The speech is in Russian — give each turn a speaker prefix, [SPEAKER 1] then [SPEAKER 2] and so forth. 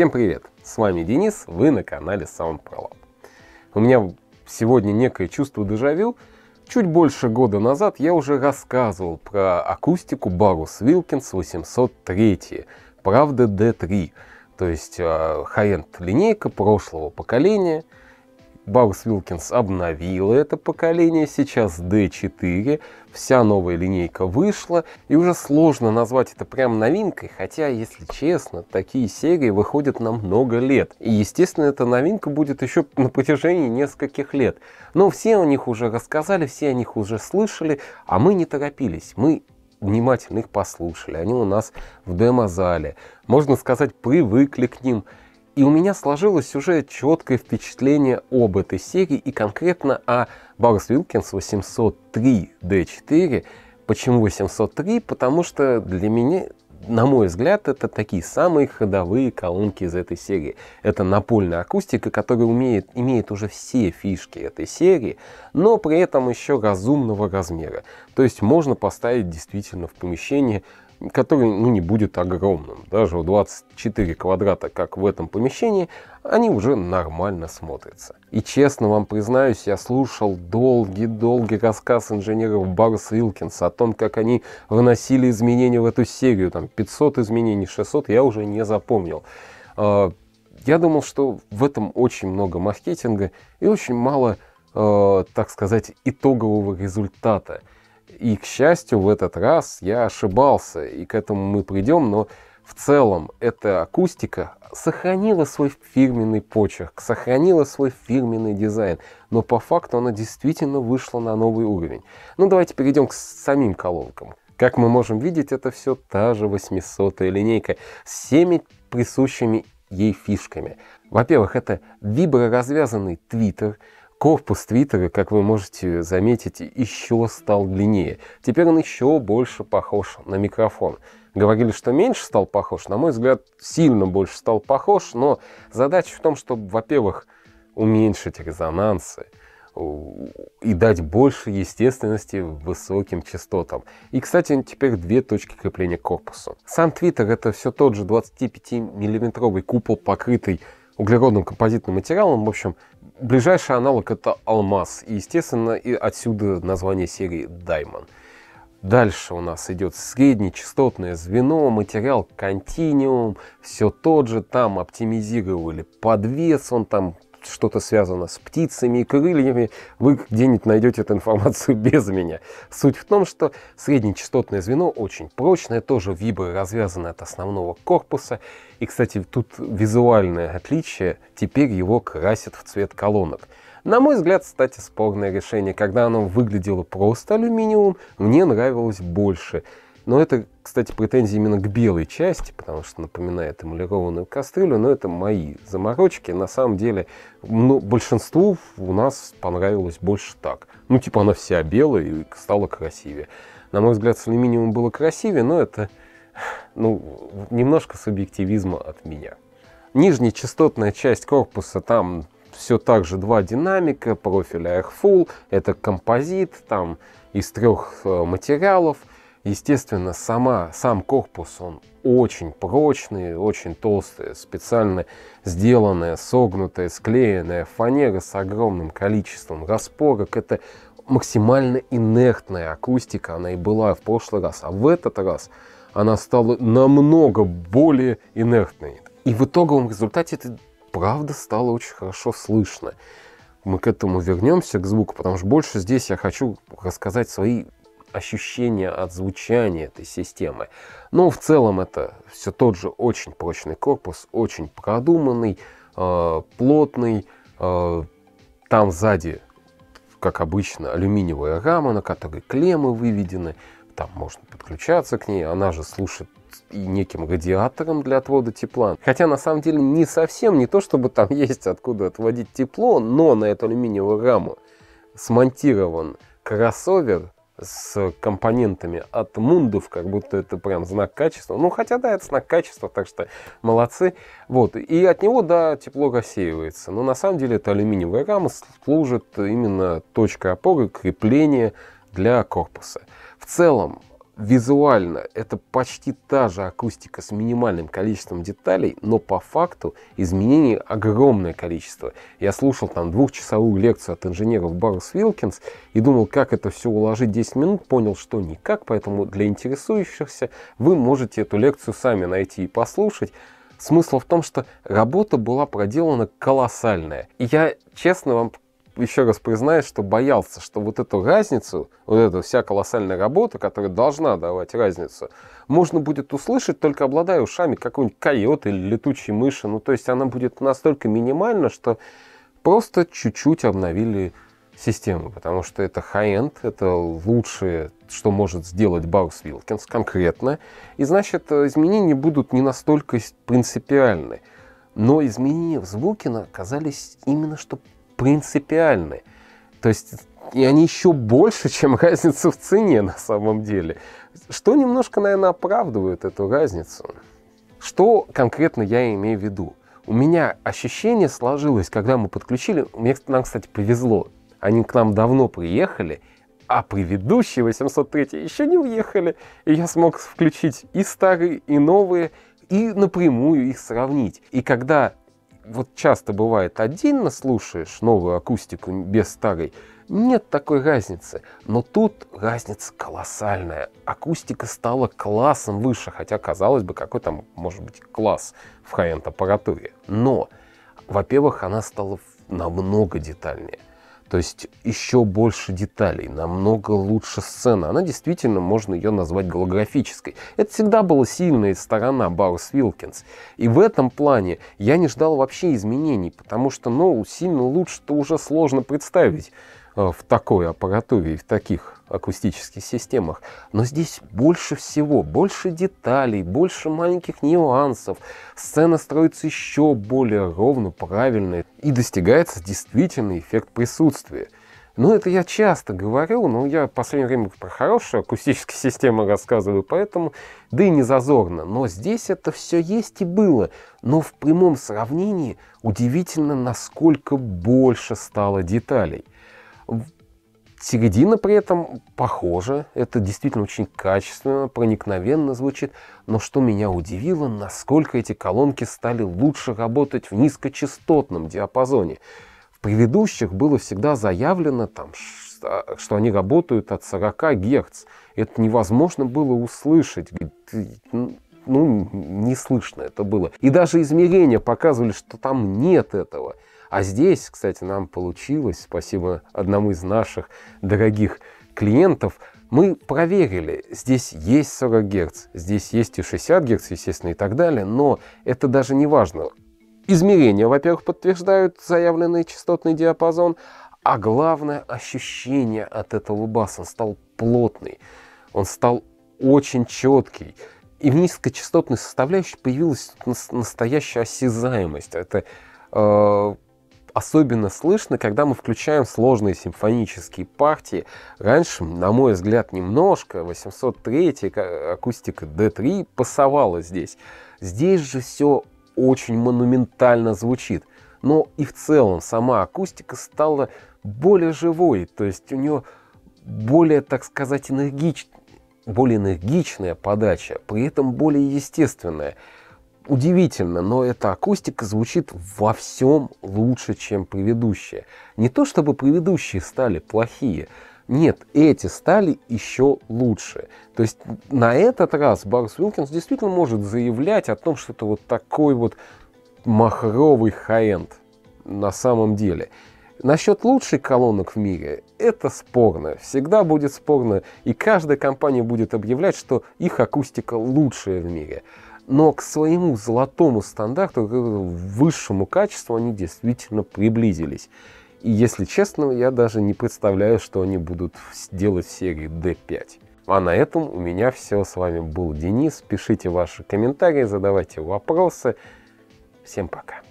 [SPEAKER 1] Всем привет! С вами Денис, вы на канале SoundPro Lab. У меня сегодня некое чувство дежавю. Чуть больше года назад я уже рассказывал про акустику Барус Wilkins 803, правда D3, то есть э, хай-энд линейка прошлого поколения – Баус Вилкинс обновила это поколение, сейчас D4, вся новая линейка вышла, и уже сложно назвать это прям новинкой, хотя, если честно, такие серии выходят на много лет. И, естественно, эта новинка будет еще на протяжении нескольких лет. Но все о них уже рассказали, все о них уже слышали, а мы не торопились, мы внимательно их послушали, они у нас в демозале, можно сказать, привыкли к ним, и у меня сложилось уже четкое впечатление об этой серии и конкретно о Барс Вилкинс 803D4. Почему 803? Потому что для меня, на мой взгляд, это такие самые ходовые колонки из этой серии. Это напольная акустика, которая умеет, имеет уже все фишки этой серии, но при этом еще разумного размера. То есть можно поставить действительно в помещение который ну, не будет огромным. Даже в 24 квадрата, как в этом помещении, они уже нормально смотрятся. И честно вам признаюсь, я слушал долгий-долгий рассказ инженеров Барса Илкинса о том, как они выносили изменения в эту серию. Там 500 изменений, 600, я уже не запомнил. А, я думал, что в этом очень много маркетинга и очень мало, а, так сказать, итогового результата. И, к счастью, в этот раз я ошибался, и к этому мы придем, но в целом эта акустика сохранила свой фирменный почерк, сохранила свой фирменный дизайн, но по факту она действительно вышла на новый уровень. Ну давайте перейдем к самим колонкам. Как мы можем видеть, это все та же 800 линейка с всеми присущими ей фишками. Во-первых, это виброразвязанный твиттер, Корпус Твиттера, как вы можете заметить, еще стал длиннее. Теперь он еще больше похож на микрофон. Говорили, что меньше стал похож, на мой взгляд, сильно больше стал похож, но задача в том, чтобы, во-первых, уменьшить резонансы, и дать больше естественности высоким частотам. И, кстати, теперь две точки крепления к корпусу. Сам твиттер — это все тот же 25-миллиметровый купол, покрытый углеродным композитным материалом. В общем, Ближайший аналог это алмаз. И, естественно, и отсюда название серии Diamond. Дальше у нас идет среднечастотное звено, материал Continuum, все тот же, там оптимизировали подвес, он там что-то связано с птицами и крыльями, вы где-нибудь найдете эту информацию без меня. Суть в том, что среднечастотное звено очень прочное, тоже вибры развязаны от основного корпуса. И, кстати, тут визуальное отличие, теперь его красят в цвет колонок. На мой взгляд, кстати, спорное решение. Когда оно выглядело просто алюминиум, мне нравилось больше. Но это, кстати, претензии именно к белой части, потому что напоминает эмалированную кастрюлю, но это мои заморочки. На самом деле, ну, большинству у нас понравилось больше так. Ну, типа она вся белая и стала красивее. На мой взгляд, с алюминиумом было красивее, но это ну, немножко субъективизма от меня. Нижняя частотная часть корпуса, там все так же два динамика, профиль Air это композит, там из трех э, материалов – Естественно, сама, сам корпус, он очень прочный, очень толстый, специально сделанная, согнутая, склеенная фанера с огромным количеством распорок. Это максимально инертная акустика, она и была в прошлый раз, а в этот раз она стала намного более инертной. И в итоговом результате это правда стало очень хорошо слышно. Мы к этому вернемся, к звуку, потому что больше здесь я хочу рассказать свои ощущение от звучания этой системы. Но в целом это все тот же очень прочный корпус, очень продуманный, э, плотный. Э, там сзади, как обычно, алюминиевая рама, на которой клеммы выведены. Там можно подключаться к ней, она же слушает и неким радиатором для отвода тепла. Хотя на самом деле не совсем, не то чтобы там есть откуда отводить тепло, но на эту алюминиевую раму смонтирован кроссовер с компонентами от Мундов, как будто это прям знак качества. Ну, хотя да, это знак качества, так что молодцы. Вот, и от него, да, тепло рассеивается. Но на самом деле это алюминиевая рама служит именно точкой опоры, крепления для корпуса. В целом, визуально это почти та же акустика с минимальным количеством деталей, но по факту изменений огромное количество. Я слушал там двухчасовую лекцию от инженеров Барус Вилкинс и думал, как это все уложить 10 минут, понял, что никак, поэтому для интересующихся вы можете эту лекцию сами найти и послушать. Смысл в том, что работа была проделана колоссальная. я честно вам еще раз признаюсь, что боялся, что вот эту разницу, вот эта вся колоссальная работа, которая должна давать разницу, можно будет услышать, только обладая ушами какой-нибудь койоты или летучей мыши. Ну, то есть она будет настолько минимальна, что просто чуть-чуть обновили систему, потому что это high-end, это лучшее, что может сделать Барус Вилкинс конкретно, и значит изменения будут не настолько принципиальны. Но изменения в звуке оказались именно что принципиальны. То есть и они еще больше, чем разница в цене на самом деле. Что немножко, наверное, оправдывает эту разницу. Что конкретно я имею в виду? У меня ощущение сложилось, когда мы подключили, мне, нам, кстати, повезло, они к нам давно приехали, а предыдущие 803 еще не уехали, и я смог включить и старые, и новые, и напрямую их сравнить. И когда вот часто бывает, отдельно слушаешь новую акустику без старой, нет такой разницы. Но тут разница колоссальная. Акустика стала классом выше, хотя, казалось бы, какой там может быть класс в хай-энд аппаратуре. Но, во-первых, она стала намного детальнее. То есть еще больше деталей, намного лучше сцена. Она действительно, можно ее назвать голографической. Это всегда была сильная сторона Баурс Вилкинс. И в этом плане я не ждал вообще изменений, потому что, ну, сильно лучше-то уже сложно представить. Э, в такой аппаратуре и в таких акустических системах. Но здесь больше всего, больше деталей, больше маленьких нюансов. Сцена строится еще более ровно, правильно и достигается действительно эффект присутствия. Ну, это я часто говорю, но я в последнее время про хорошие акустические системы рассказываю, поэтому, да и не зазорно. Но здесь это все есть и было. Но в прямом сравнении удивительно, насколько больше стало деталей. Середина при этом похожа, это действительно очень качественно, проникновенно звучит, но что меня удивило, насколько эти колонки стали лучше работать в низкочастотном диапазоне. В предыдущих было всегда заявлено, там, что они работают от 40 Гц. Это невозможно было услышать, ну, ну, не слышно это было. И даже измерения показывали, что там нет этого. А здесь, кстати, нам получилось, спасибо одному из наших дорогих клиентов, мы проверили, здесь есть 40 Гц, здесь есть и 60 Гц, естественно, и так далее, но это даже не важно. Измерения, во-первых, подтверждают заявленный частотный диапазон, а главное, ощущение от этого баса, он стал плотный, он стал очень четкий. И в низкочастотной составляющей появилась настоящая осязаемость. Это э, особенно слышно, когда мы включаем сложные симфонические партии. Раньше, на мой взгляд, немножко 803 акустика D3 пасовала здесь. Здесь же все очень монументально звучит. Но и в целом сама акустика стала более живой, то есть у нее более, так сказать, энергич... более энергичная подача, при этом более естественная. Удивительно, но эта акустика звучит во всем лучше, чем предыдущая. Не то чтобы предыдущие стали плохие, нет, эти стали еще лучше. То есть на этот раз Барс Уилкинс действительно может заявлять о том, что это вот такой вот махровый хай-энд на самом деле. Насчет лучших колонок в мире это спорно. Всегда будет спорно, и каждая компания будет объявлять, что их акустика лучшая в мире но к своему золотому стандарту, к высшему качеству они действительно приблизились. И если честно, я даже не представляю, что они будут делать в серии D5. А на этом у меня все. С вами был Денис. Пишите ваши комментарии, задавайте вопросы. Всем пока.